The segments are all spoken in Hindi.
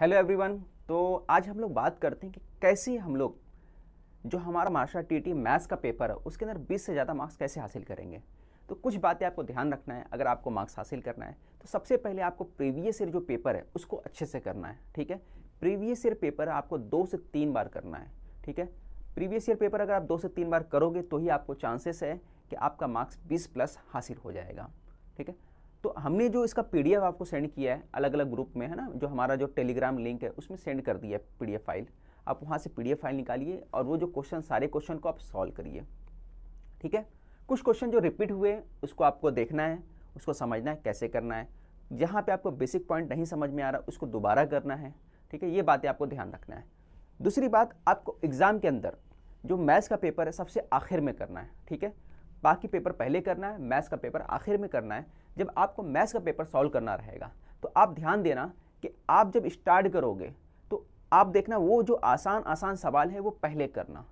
हेलो एवरीवन तो आज हम लोग बात करते हैं कि कैसे हम लोग जो हमारा मार्शल टी टी मैथ्स का पेपर है उसके अंदर 20 से ज़्यादा मार्क्स कैसे हासिल करेंगे तो कुछ बातें आपको ध्यान रखना है अगर आपको मार्क्स हासिल करना है तो सबसे पहले आपको प्रीवियस ईयर जो पेपर है उसको अच्छे से करना है ठीक है प्रीवियस ईयर पेपर आपको दो से तीन बार करना है ठीक है प्रीवियस ईयर पेपर अगर आप दो से तीन बार करोगे तो ही आपको चांसेस है कि आपका मार्क्स बीस प्लस हासिल हो जाएगा ठीक है तो हमने जो इसका पी आपको सेंड किया है अलग अलग ग्रुप में है ना जो हमारा जो टेलीग्राम लिंक है उसमें सेंड कर दिया है पी फाइल आप वहाँ से पी फाइल निकालिए और वो जो क्वेश्चन सारे क्वेश्चन को आप सॉल्व करिए ठीक है कुछ क्वेश्चन जो रिपीट हुए उसको आपको देखना है उसको समझना है कैसे करना है जहाँ पे आपको बेसिक पॉइंट नहीं समझ में आ रहा उसको दोबारा करना है ठीक है ये बातें आपको ध्यान रखना है दूसरी बात आपको एग्ज़ाम के अंदर जो मैथ्स का पेपर है सबसे आखिर में करना है ठीक है बाकी पेपर पहले करना है मैथ्स का पेपर आखिर में करना है जब आपको मैथ्स का पेपर सॉल्व करना रहेगा तो आप ध्यान देना कि आप जब स्टार्ट करोगे तो आप देखना वो जो आसान आसान सवाल है वो पहले करना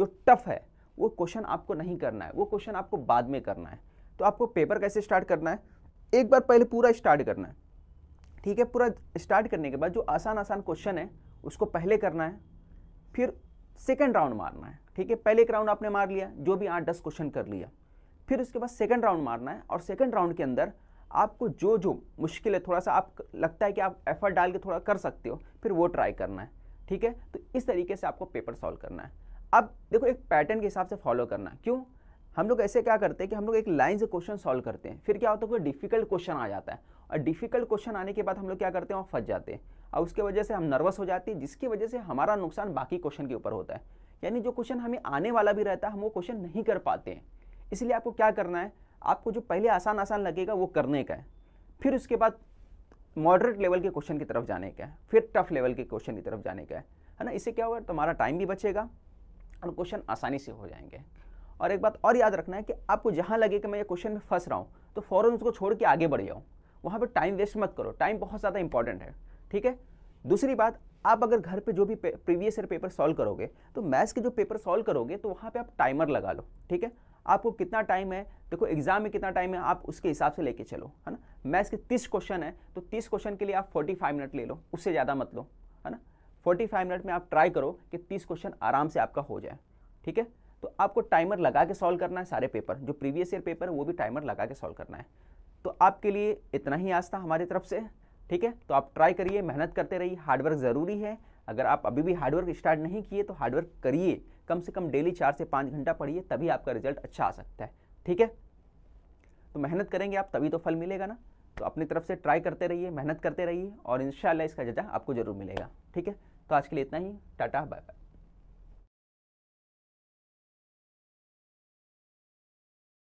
जो टफ है वो क्वेश्चन आपको नहीं करना है वो क्वेश्चन आपको बाद में करना है तो आपको पेपर कैसे स्टार्ट करना है एक बार पहले पूरा स्टार्ट करना है ठीक है पूरा स्टार्ट करने के बाद जो आसान आसान क्वेश्चन है उसको पहले करना है फिर सेकेंड राउंड मारना है ठीक है पहले एक राउंड आपने मार लिया जो भी आठ दस क्वेश्चन कर लिया फिर उसके बाद सेकंड राउंड मारना है और सेकंड राउंड के अंदर आपको जो जो मुश्किल है थोड़ा सा आप लगता है कि आप एफर्ट डाल के थोड़ा कर सकते हो फिर वो ट्राई करना है ठीक है तो इस तरीके से आपको पेपर सॉल्व करना है अब देखो एक पैटर्न के हिसाब से फॉलो करना क्यों हम लोग ऐसे क्या करते हैं कि हम लोग एक लाइन से क्वेश्चन सॉल्व करते हैं फिर क्या होता है कोई डिफिकल्ट क्वेश्चन आ जाता है और डिफिकल्ट क्वेश्चन आने के बाद हम लोग क्या करते हैं वहाँ फंस जाते हैं और उसके वजह से हम नर्वस हो जाते हैं जिसकी वजह से हमारा नुकसान बाकी क्वेश्चन के ऊपर होता है यानी जो क्वेश्चन हमें आने वाला भी रहता है हम वो क्वेश्चन नहीं कर पाते हैं इसलिए आपको क्या करना है आपको जो पहले आसान आसान लगेगा वो करने का है फिर उसके बाद मॉडरेट लेवल के क्वेश्चन की तरफ जाने का है फिर टफ लेवल के क्वेश्चन की तरफ जाने का है है ना इससे क्या होगा तुम्हारा टाइम भी बचेगा और क्वेश्चन आसानी से हो जाएंगे और एक बात और याद रखना है कि आपको जहाँ लगे कि मैं ये क्वेश्चन में फंस रहा हूँ तो फ़ौरन उसको छोड़ के आगे बढ़ जाऊँ वहाँ पर टाइम वेस्ट मत करो टाइम बहुत ज़्यादा इंपॉर्टेंट है ठीक है दूसरी बात आप अगर घर पे जो भी प्रीवियस ईयर पेपर सॉल्व करोगे तो मैथ्स के जो पेपर सॉल्व करोगे तो वहाँ पे आप टाइमर लगा लो ठीक है आपको कितना टाइम है देखो एग्जाम में कितना टाइम है आप उसके हिसाब से लेके चलो है ना मैथ्स के तीस क्वेश्चन है तो तीस क्वेश्चन के लिए आप फोर्टी फाइव मिनट ले लो उससे ज़्यादा मत लो है ना फोर्टी फाइव मिनट में आप ट्राई करो कि तीस क्वेश्चन आराम से आपका हो जाए ठीक है तो आपको टाइमर लगा के सॉल्व करना है सारे पेपर जो प्रीवियस ईयर पेपर है वो भी टाइमर लगा के सॉल्व करना है तो आपके लिए इतना ही आज था हमारी तरफ से ठीक है तो आप ट्राई करिए मेहनत करते रहिए हार्डवर्क ज़रूरी है अगर आप अभी भी हार्डवर्क स्टार्ट नहीं किए तो हार्डवर्क करिए कम से कम डेली चार से पाँच घंटा पढ़िए तभी आपका रिजल्ट अच्छा आ सकता है ठीक है तो मेहनत करेंगे आप तभी तो फल मिलेगा ना तो अपनी तरफ से ट्राई करते रहिए मेहनत करते रहिए और इन इसका जजा आपको ज़रूर मिलेगा ठीक है तो आज के लिए इतना ही टाटा बाय बाय